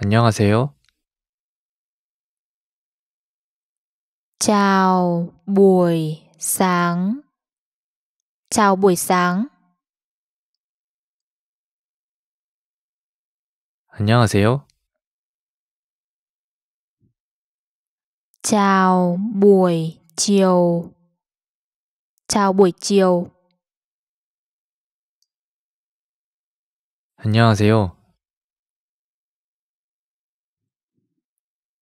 안녕하세요. Chào buổi sáng. Chào buổi sáng. 안녕하세요. Chào buổi chiều. Chào buổi chiều. 안녕하세요.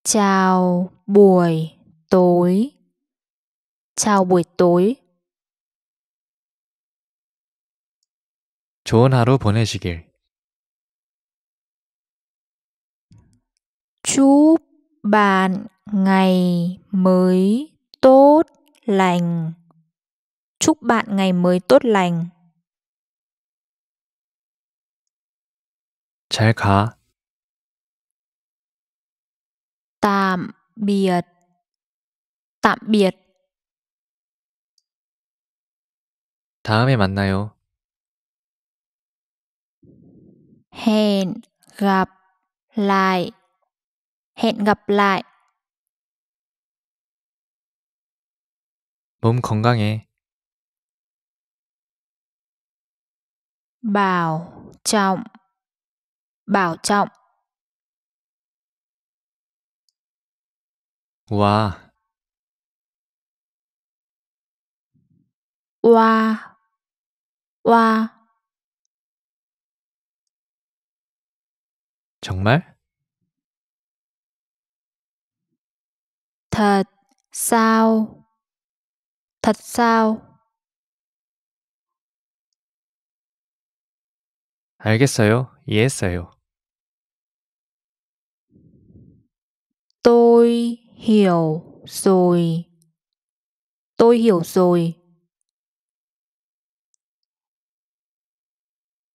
Chào buổi tối. Chào buổi tối. 좋은 하루 보내시길. Chúc bạn ngày mới tốt lành. Chúc bạn ngày mới tốt lành. 잘 가. tạm biệt tạm biệt 다음에 만나요. hẹn gặp lại hẹn gặp lại 몸 건강해. bảo trọng bảo trọng 와, 와, 와, 정말? thật sao, thật sao, 알겠어요. 이해했어요. tôi, hiểu rồi. Tôi hiểu rồi.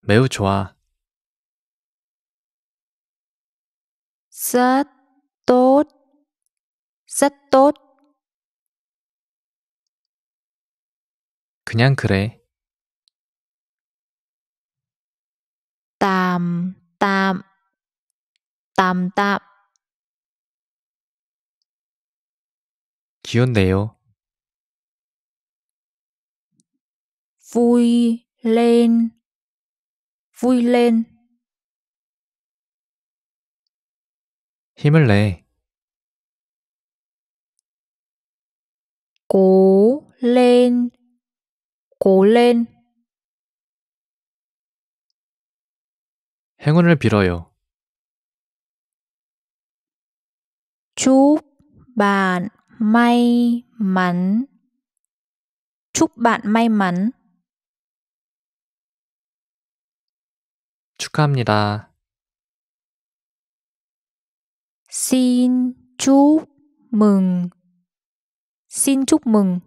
매우 좋아. rất tốt. rất tốt. 그냥 그래. tạm tạm tạm tạm 귀엽네요. vui lên vui lên 힘을 내 cố lên cố lên 행운을 빌어요. chúc bạn may mắn chúc bạn may mắn 축하합니다. Xin chúc mừng. Xin chúc mừng.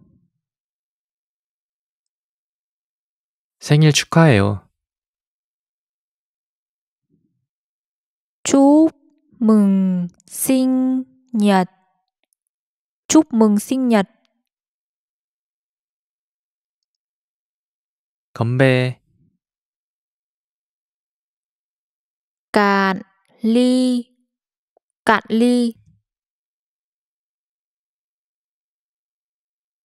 생일 축하해요. Chúc mừng sinh nhật chúc mừng sinh nhật. 건배 cạn ly cạn ly